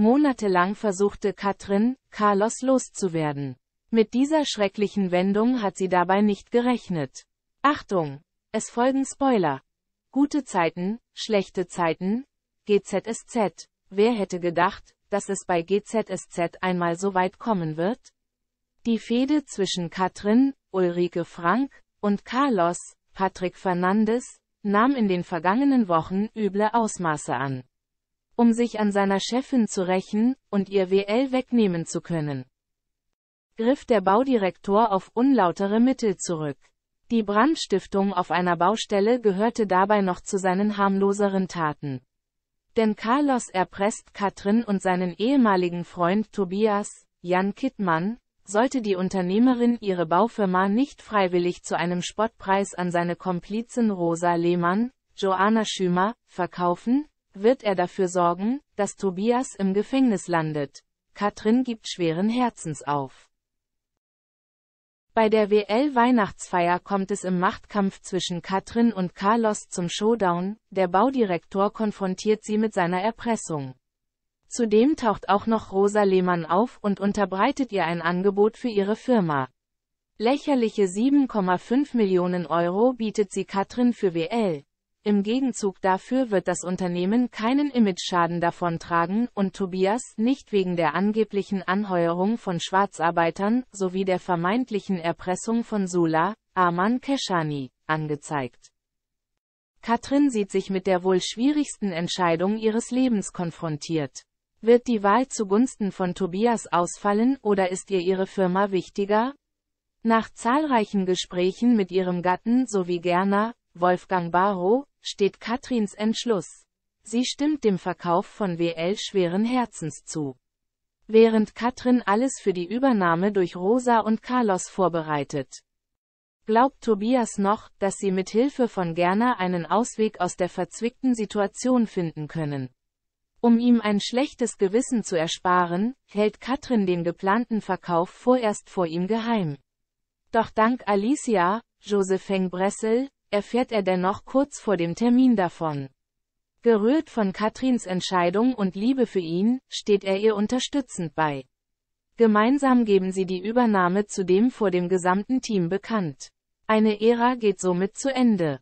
Monatelang versuchte Katrin, Carlos loszuwerden. Mit dieser schrecklichen Wendung hat sie dabei nicht gerechnet. Achtung! Es folgen Spoiler. Gute Zeiten, schlechte Zeiten, GZSZ. Wer hätte gedacht, dass es bei GZSZ einmal so weit kommen wird? Die Fehde zwischen Katrin, Ulrike Frank und Carlos, Patrick Fernandes, nahm in den vergangenen Wochen üble Ausmaße an um sich an seiner Chefin zu rächen und ihr WL wegnehmen zu können. Griff der Baudirektor auf unlautere Mittel zurück. Die Brandstiftung auf einer Baustelle gehörte dabei noch zu seinen harmloseren Taten. Denn Carlos erpresst Katrin und seinen ehemaligen Freund Tobias, Jan Kittmann, sollte die Unternehmerin ihre Baufirma nicht freiwillig zu einem Spottpreis an seine Komplizen Rosa Lehmann, Joanna Schümer, verkaufen, wird er dafür sorgen, dass Tobias im Gefängnis landet. Katrin gibt schweren Herzens auf. Bei der WL-Weihnachtsfeier kommt es im Machtkampf zwischen Katrin und Carlos zum Showdown, der Baudirektor konfrontiert sie mit seiner Erpressung. Zudem taucht auch noch Rosa Lehmann auf und unterbreitet ihr ein Angebot für ihre Firma. Lächerliche 7,5 Millionen Euro bietet sie Katrin für WL. Im Gegenzug dafür wird das Unternehmen keinen Imageschaden davontragen und Tobias nicht wegen der angeblichen Anheuerung von Schwarzarbeitern sowie der vermeintlichen Erpressung von Sula, Arman Keschani, angezeigt. Katrin sieht sich mit der wohl schwierigsten Entscheidung ihres Lebens konfrontiert. Wird die Wahl zugunsten von Tobias ausfallen oder ist ihr ihre Firma wichtiger? Nach zahlreichen Gesprächen mit ihrem Gatten sowie Gerner, Wolfgang Barrow, steht Katrins Entschluss. Sie stimmt dem Verkauf von WL schweren Herzens zu. Während Katrin alles für die Übernahme durch Rosa und Carlos vorbereitet, glaubt Tobias noch, dass sie mit Hilfe von Gerner einen Ausweg aus der verzwickten Situation finden können. Um ihm ein schlechtes Gewissen zu ersparen, hält Katrin den geplanten Verkauf vorerst vor ihm geheim. Doch dank Alicia, Josephine Bressel, erfährt er dennoch kurz vor dem Termin davon. Gerührt von Katrins Entscheidung und Liebe für ihn, steht er ihr unterstützend bei. Gemeinsam geben sie die Übernahme zudem vor dem gesamten Team bekannt. Eine Ära geht somit zu Ende.